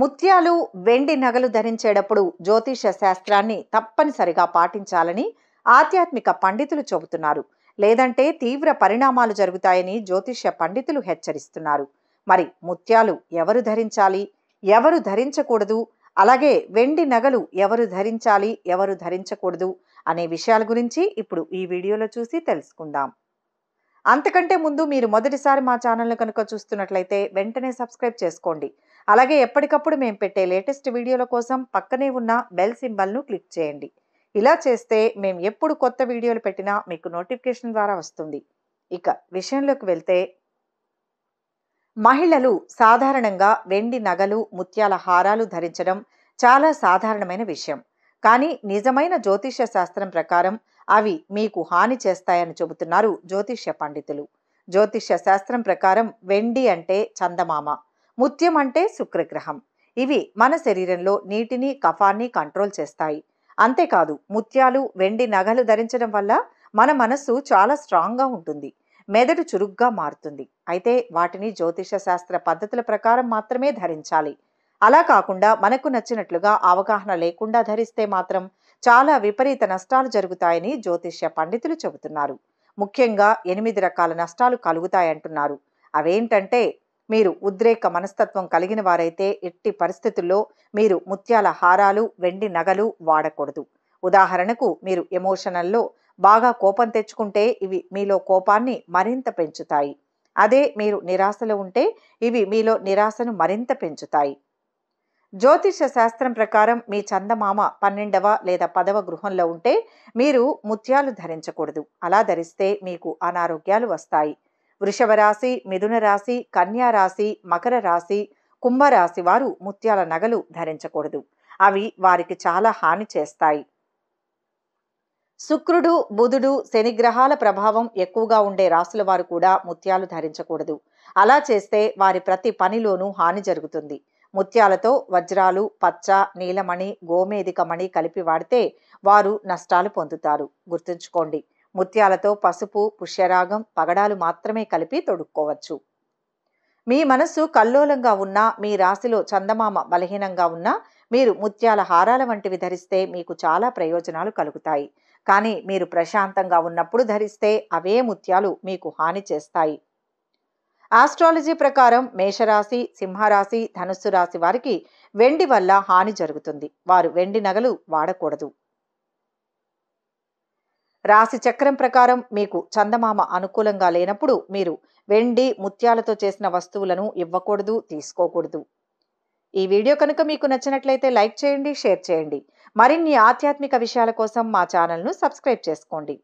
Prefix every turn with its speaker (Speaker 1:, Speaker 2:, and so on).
Speaker 1: ముత్యాలు వెండి నగలు ధరించేటప్పుడు జ్యోతిష శాస్త్రాన్ని తప్పనిసరిగా పాటించాలని ఆధ్యాత్మిక పండితులు చెబుతున్నారు లేదంటే తీవ్ర పరిణామాలు జరుగుతాయని జ్యోతిష పండితులు హెచ్చరిస్తున్నారు మరి ముత్యాలు ఎవరు ధరించాలి ఎవరు ధరించకూడదు అలాగే వెండి నగలు ఎవరు ధరించాలి ఎవరు ధరించకూడదు అనే విషయాల గురించి ఇప్పుడు ఈ వీడియోలో చూసి తెలుసుకుందాం అంతకంటే ముందు మీరు మొదటిసారి మా ఛానల్ను కనుక చూస్తున్నట్లయితే వెంటనే సబ్స్క్రైబ్ చేసుకోండి అలాగే ఎప్పటికప్పుడు మేము పెట్టే లేటెస్ట్ వీడియోల కోసం పక్కనే ఉన్న బెల్ సింబల్ను క్లిక్ చేయండి ఇలా చేస్తే మేము ఎప్పుడు కొత్త వీడియోలు పెట్టినా మీకు నోటిఫికేషన్ ద్వారా వస్తుంది ఇక విషయంలోకి వెళ్తే మహిళలు సాధారణంగా వెండి నగలు ముత్యాల హారాలు ధరించడం చాలా సాధారణమైన విషయం కానీ నిజమైన జ్యోతిష్య శాస్త్రం ప్రకారం అవి మీకు హాని చేస్తాయని చెబుతున్నారు జ్యోతిష్య పండితులు జ్యోతిష్య శాస్త్రం ప్రకారం వెండి అంటే చందమామ ముత్యం అంటే శుక్రగ్రహం ఇవి మన శరీరంలో నీటిని కఫాన్ని కంట్రోల్ చేస్తాయి అంతేకాదు ముత్యాలు వెండి నగలు ధరించడం వల్ల మన మనస్సు చాలా స్ట్రాంగ్గా ఉంటుంది మెదడు చురుగ్గా మారుతుంది అయితే వాటిని జ్యోతిష శాస్త్ర పద్ధతుల ప్రకారం మాత్రమే ధరించాలి అలా కాకుండా మనకు నచ్చినట్లుగా అవగాహన లేకుండా ధరిస్తే మాత్రం చాలా విపరీత నష్టాలు జరుగుతాయని జ్యోతిష్య పండితులు చెబుతున్నారు ముఖ్యంగా ఎనిమిది రకాల నష్టాలు కలుగుతాయంటున్నారు అవేంటంటే మీరు ఉద్రేక మనస్తత్వం కలిగిన వారైతే ఎట్టి పరిస్థితుల్లో మీరు ముత్యాల హారాలు వెండి నగలు వాడకూడదు ఉదాహరణకు మీరు ఎమోషనల్లో బాగా కోపం తెచ్చుకుంటే ఇవి మీలో కోపాన్ని మరింత పెంచుతాయి అదే మీరు నిరాశలో ఉంటే ఇవి మీలో నిరాశను మరింత పెంచుతాయి జ్యోతిష శాస్త్రం ప్రకారం మీ చందమామ పన్నెండవ లేదా పదవ గృహంలో ఉంటే మీరు ముత్యాలు ధరించకూడదు అలా ధరిస్తే మీకు అనారోగ్యాలు వస్తాయి వృషభ రాశి మిథున రాశి కన్యా రాశి మకర రాశి కుంభరాశి వారు ముత్యాల నగలు ధరించకూడదు అవి వారికి చాలా హాని చేస్తాయి శుక్రుడు బుధుడు శనిగ్రహాల ప్రభావం ఎక్కువగా ఉండే రాసుల వారు కూడా ముత్యాలు ధరించకూడదు అలా చేస్తే వారి ప్రతి పనిలోనూ హాని జరుగుతుంది ముత్యాలతో వజ్రాలు పచ్చ నీలమణి గోమేదికమణి కలిపి వాడితే వారు నష్టాలు పొందుతారు గుర్తుంచుకోండి ముత్యాలతో పసుపు పుష్యరాగం పగడాలు మాత్రమే కలిపి తొడుక్కోవచ్చు మీ మనస్సు కల్లోలంగా ఉన్నా మీ రాశిలో చందమామ బలహీనంగా ఉన్నా మీరు ముత్యాల హారాల వంటివి ధరిస్తే మీకు చాలా ప్రయోజనాలు కలుగుతాయి కానీ మీరు ప్రశాంతంగా ఉన్నప్పుడు ధరిస్తే అవే ముత్యాలు మీకు హాని చేస్తాయి ఆస్ట్రాలజీ ప్రకారం మేషరాశి సింహరాశి ధనుస్సు రాశి వారికి వెండి వల్ల హాని జరుగుతుంది వారు వెండి నగలు వాడకూడదు రాశి చక్రం ప్రకారం మీకు చందమామ అనుకూలంగా లేనప్పుడు మీరు వెండి ముత్యాలతో చేసిన వస్తువులను ఇవ్వకూడదు తీసుకోకూడదు ఈ వీడియో కనుక మీకు నచ్చినట్లయితే లైక్ చేయండి షేర్ చేయండి మరిన్ని ఆధ్యాత్మిక విషయాల కోసం మా ఛానల్ను సబ్స్క్రైబ్ చేసుకోండి